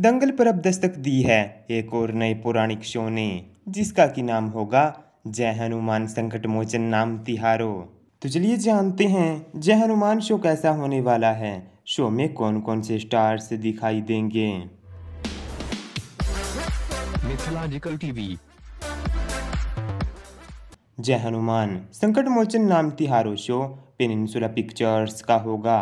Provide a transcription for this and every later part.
दंगल पर अब दस्तक दी है एक और नए पौराणिक शो ने जिसका की नाम होगा जय हनुमान संकट मोचन नाम तिहारो तो चलिए जानते हैं जय हनुमान शो कैसा होने वाला है शो में कौन कौन से स्टार्स दिखाई देंगे टीवी जय हनुमान संकट मोचन नाम तिहारो शो पेनिनसुला पिक्चर्स का होगा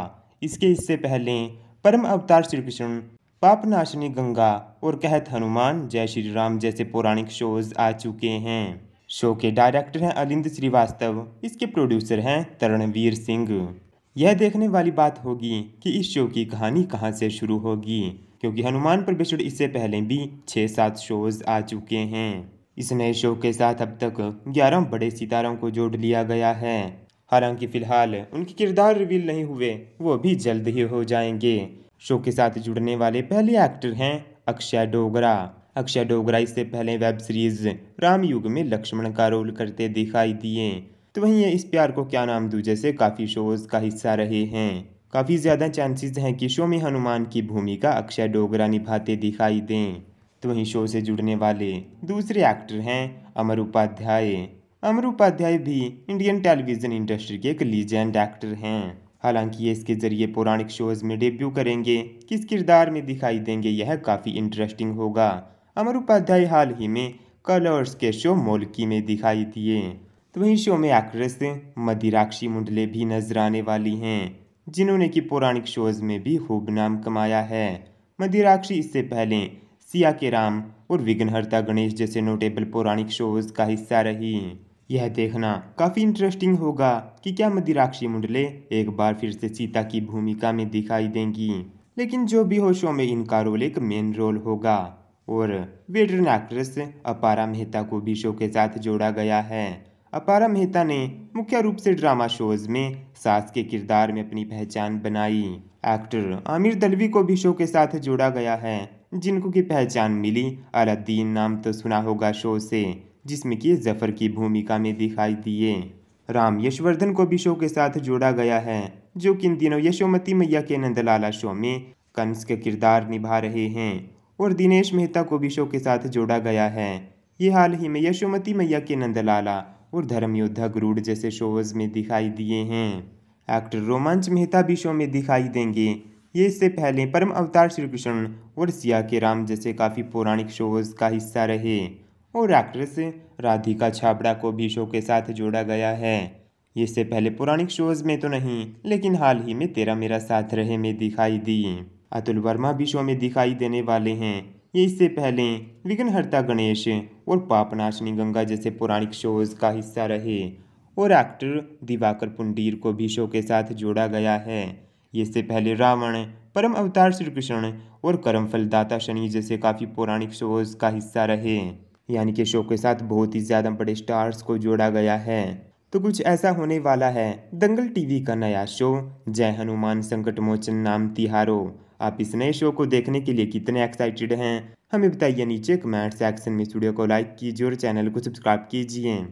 इसके इससे पहले परम अवतार श्री कृष्ण पापनाशिनी गंगा और कहत हनुमान जय श्री राम जैसे पौराणिक शोज आ चुके हैं शो के डायरेक्टर हैं अलिंद श्रीवास्तव इसके प्रोड्यूसर हैं तरणवीर सिंह यह देखने वाली बात होगी कि इस शो की कहानी कहाँ से शुरू होगी क्योंकि हनुमान पर परमेश्वर इससे पहले भी छः सात शोज आ चुके हैं इस नए शो के साथ अब तक ग्यारह बड़े सितारों को जोड़ लिया गया है हालांकि फिलहाल उनके किरदार रिवील नहीं हुए वो भी जल्द ही हो जाएंगे शो के साथ जुड़ने वाले पहले एक्टर हैं अक्षय डोगरा अक्षय डोगरा इससे पहले वेब सीरीज रामयुग में लक्ष्मण का रोल करते दिखाई दिए तो वहीं इस प्यार को क्या नाम दूजे जैसे काफ़ी शोज का हिस्सा रहे हैं काफ़ी ज़्यादा चांसेस हैं कि शो में हनुमान की भूमिका अक्षय डोगरा निभाते दिखाई दें तो वहीं शो से जुड़ने वाले दूसरे एक्टर हैं अमर उपाध्याय अमर उपाध्याय भी इंडियन टेलीविज़न इंडस्ट्री के एक लीजेंड एक्टर हैं हालांकि ये इसके ज़रिए पौराणिक शोज़ में डेब्यू करेंगे किस किरदार में दिखाई देंगे यह काफ़ी इंटरेस्टिंग होगा अमर उपाध्याय हाल ही में कलर्स के शो मोलकी में दिखाई दिए तो वहीं शो में एक्ट्रेस मदिराक्षी मुंडले भी नजर आने वाली हैं जिन्होंने कि पौराणिक शोज़ में भी खूब नाम कमाया है मदिराक्षी इससे पहले सिया के राम और विघ्नहर्ता गणेश जैसे नोटेबल पौराणिक शोज़ का हिस्सा रही यह देखना काफ़ी इंटरेस्टिंग होगा कि क्या मदिराक्षी मुंडले एक बार फिर से सीता की भूमिका में दिखाई देंगी लेकिन जो भी हो शो में इनका रोल एक मेन रोल होगा और वेटरन एक्ट्रेस अपारा मेहता को भी शो के साथ जोड़ा गया है अपारा मेहता ने मुख्य रूप से ड्रामा शोज में सास के किरदार में अपनी पहचान बनाई एक्टर आमिर दलवी को भी शो के साथ जोड़ा गया है जिनको की पहचान मिली अलादीन नाम तो सुना होगा शो से जिसमें कि जफर की भूमिका में दिखाई दिए राम यशवर्धन को भी शो के साथ जोड़ा गया है जो कि इन दिनों यशोमती मैया के नंदलाला शो में कंस का किरदार निभा रहे हैं और दिनेश मेहता को भी शो के साथ जोड़ा गया है ये हाल ही में यशोमती मैया के नंदलाला और धर्मयोद्धा गरुड़ जैसे शोज में दिखाई दिए हैं एक्टर रोमांच मेहता भी शो में दिखाई देंगे ये इससे पहले परम अवतार श्री कृष्ण और सिया के राम जैसे काफ़ी पौराणिक शोज का हिस्सा रहे और एक्ट्रेस राधिका छाबड़ा को भी शो के साथ जोड़ा गया है इससे पहले पौराणिक शोज में तो नहीं लेकिन हाल ही में तेरा मेरा साथ रहे में दिखाई दी अतुल वर्मा भी शो में दिखाई देने वाले हैं ये इससे पहले विघ्नहर्ता गणेश और पापनाशनी गंगा जैसे पौराणिक शोज का हिस्सा रहे और एक्टर दिवाकर पुंडीर को भी शो के साथ जोड़ा गया है इससे पहले रावण परम अवतार श्री कृष्ण और करमफलदाता शनि जैसे काफ़ी पौराणिक शोज का हिस्सा रहे यानी कि शो के साथ बहुत ही ज़्यादा बड़े स्टार्स को जोड़ा गया है तो कुछ ऐसा होने वाला है दंगल टीवी का नया शो जय हनुमान संकट मोचन नाम तिहारो आप इस नए शो को देखने के लिए कितने एक्साइटेड हैं हमें बताइए नीचे कमेंट सेक्शन में स्टूडियो को लाइक कीजिए और चैनल को सब्सक्राइब कीजिए